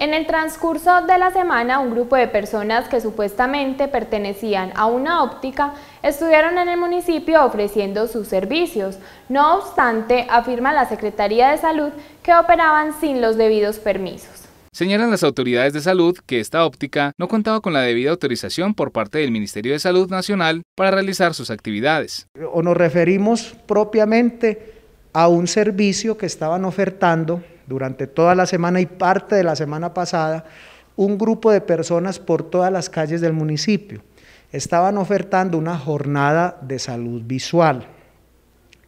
En el transcurso de la semana, un grupo de personas que supuestamente pertenecían a una óptica estuvieron en el municipio ofreciendo sus servicios. No obstante, afirma la Secretaría de Salud que operaban sin los debidos permisos. Señalan las autoridades de salud que esta óptica no contaba con la debida autorización por parte del Ministerio de Salud Nacional para realizar sus actividades. O nos referimos propiamente a un servicio que estaban ofertando durante toda la semana y parte de la semana pasada un grupo de personas por todas las calles del municipio. Estaban ofertando una jornada de salud visual.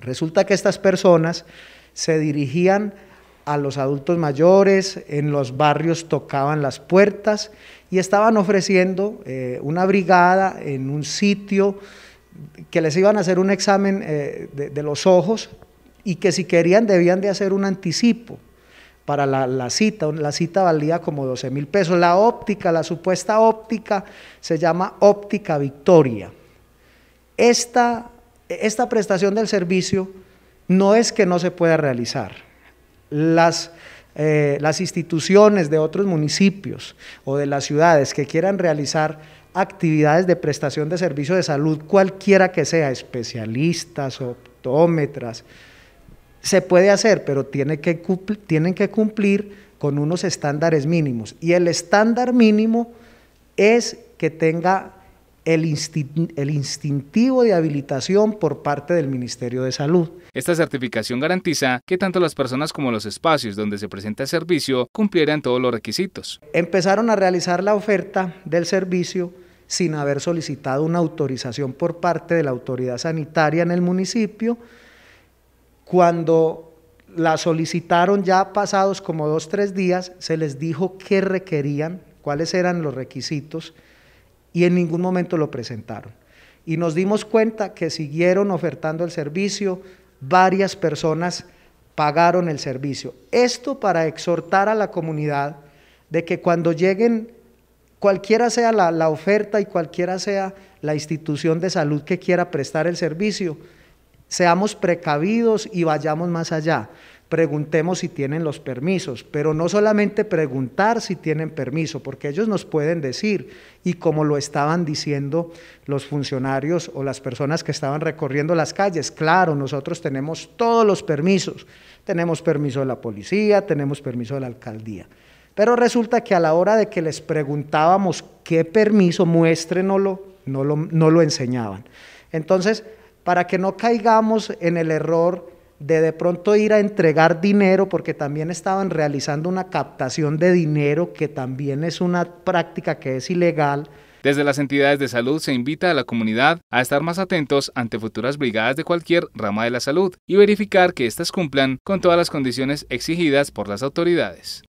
Resulta que estas personas se dirigían a los adultos mayores, en los barrios tocaban las puertas y estaban ofreciendo eh, una brigada en un sitio que les iban a hacer un examen eh, de, de los ojos y que si querían debían de hacer un anticipo para la, cita. La cita valía como 12 mil pesos. La óptica, la supuesta óptica, se llama óptica Victoria. Esta, prestación del servicio no es que no se pueda realizar. Las, eh, las instituciones de otros municipios o de las ciudades que quieran realizar actividades de prestación de servicio de salud, cualquiera que sea, especialistas, optómetras, se puede hacer, pero tienen que cumplir con unos estándares mínimos. Y el estándar mínimo es que tenga el, el, instintivo de habilitación por parte del Ministerio de Salud. Esta certificación garantiza que tanto las personas como los espacios donde se presenta el servicio cumplieran todos los requisitos. Empezaron a realizar la oferta del servicio sin haber solicitado una autorización por parte de la autoridad sanitaria en el municipio, cuando la solicitaron ya pasados como dos, tres días, se les dijo qué requerían, cuáles eran los requisitos y en ningún momento lo presentaron. Y nos dimos cuenta que siguieron ofertando el servicio, varias personas pagaron el servicio. Esto para exhortar a la comunidad de que cuando lleguen, cualquiera sea la, la oferta y cualquiera sea la institución de salud que quiera prestar el servicio, Seamos precavidos y vayamos más allá. Preguntemos si tienen los permisos, pero no solamente preguntar si tienen permiso, porque ellos nos pueden decir, y como lo estaban diciendo los funcionarios o las personas que estaban recorriendo las calles, claro, nosotros tenemos todos los permisos, tenemos permiso de la policía, tenemos permiso de la alcaldía. Pero resulta que a la hora de que les preguntábamos qué permiso, muéstrenoslo, no lo, no lo enseñaban. Entonces, para que no caigamos en el error de de pronto ir a entregar dinero, porque también estaban realizando una captación de dinero, que también es una práctica que es ilegal. Desde las entidades de salud se invita a la comunidad a estar más atentos ante futuras brigadas de cualquier rama de la salud y verificar que éstas cumplan con todas las condiciones exigidas por las autoridades.